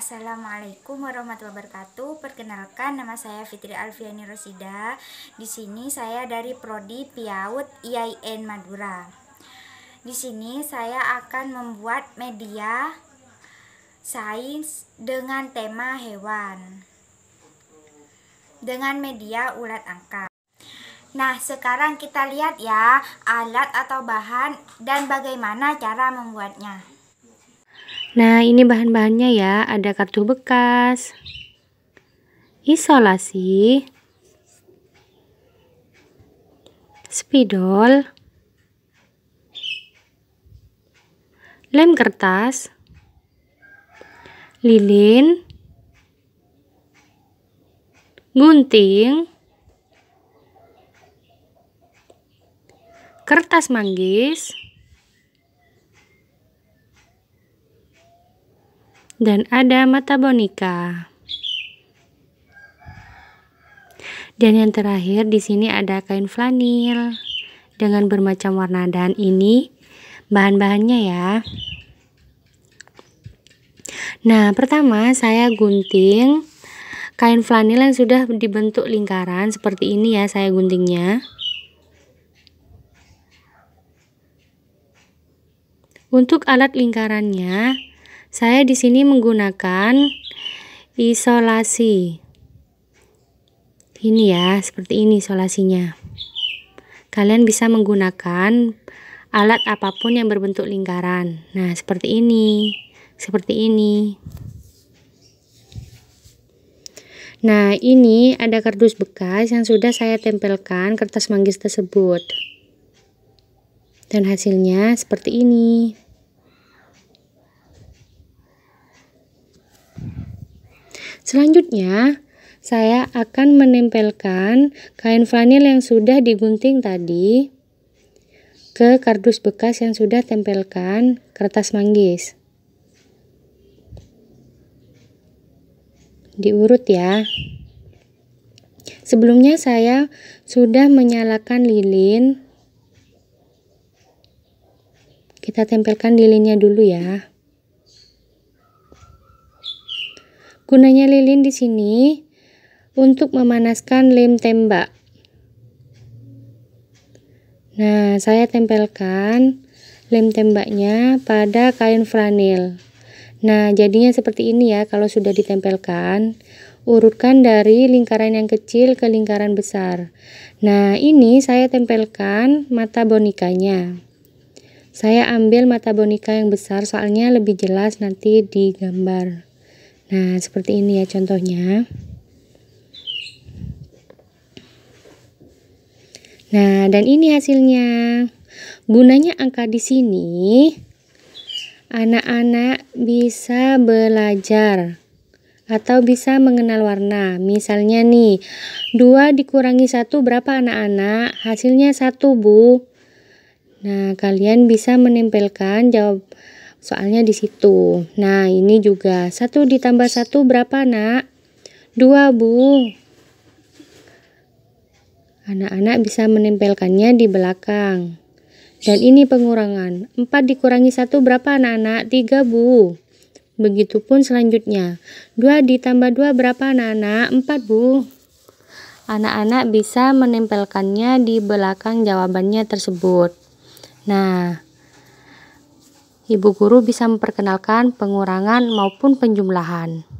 Assalamualaikum warahmatullahi wabarakatuh. Perkenalkan nama saya Fitri Alfiani Rosida. Di sini saya dari prodi Piaut IAIN Madura. Di sini saya akan membuat media sains dengan tema hewan. Dengan media ulat angka. Nah, sekarang kita lihat ya alat atau bahan dan bagaimana cara membuatnya. Nah, ini bahan-bahannya ya. Ada kartu bekas, isolasi, spidol, lem kertas, lilin, gunting, kertas manggis, dan ada mata bonika. Dan yang terakhir di sini ada kain flanil dengan bermacam warna dan ini bahan-bahannya ya. Nah, pertama saya gunting kain flanil yang sudah dibentuk lingkaran seperti ini ya saya guntingnya. Untuk alat lingkarannya saya di sini menggunakan isolasi. Ini ya, seperti ini isolasinya. Kalian bisa menggunakan alat apapun yang berbentuk lingkaran. Nah, seperti ini. Seperti ini. Nah, ini ada kardus bekas yang sudah saya tempelkan kertas manggis tersebut. Dan hasilnya seperti ini. Selanjutnya, saya akan menempelkan kain flanel yang sudah digunting tadi ke kardus bekas yang sudah tempelkan kertas manggis. Diurut ya. Sebelumnya saya sudah menyalakan lilin. Kita tempelkan lilinnya dulu ya. Gunanya lilin di sini untuk memanaskan lem tembak. Nah, saya tempelkan lem tembaknya pada kain franil. Nah, jadinya seperti ini ya kalau sudah ditempelkan. Urutkan dari lingkaran yang kecil ke lingkaran besar. Nah, ini saya tempelkan mata bonikanya. Saya ambil mata bonika yang besar soalnya lebih jelas nanti di gambar. Nah, seperti ini ya contohnya. Nah, dan ini hasilnya. Gunanya angka di sini, anak-anak bisa belajar atau bisa mengenal warna. Misalnya nih, 2 dikurangi 1 berapa anak-anak? Hasilnya 1, Bu. Nah, kalian bisa menempelkan jawab Soalnya di situ. Nah, ini juga. Satu ditambah satu berapa, nak? Dua, Bu. Anak-anak bisa menempelkannya di belakang. Dan ini pengurangan. Empat dikurangi satu berapa, anak-anak? Tiga, Bu. Begitupun selanjutnya. Dua ditambah dua berapa, anak-anak? Empat, Bu. Anak-anak bisa menempelkannya di belakang jawabannya tersebut. Nah, ibu guru bisa memperkenalkan pengurangan maupun penjumlahan.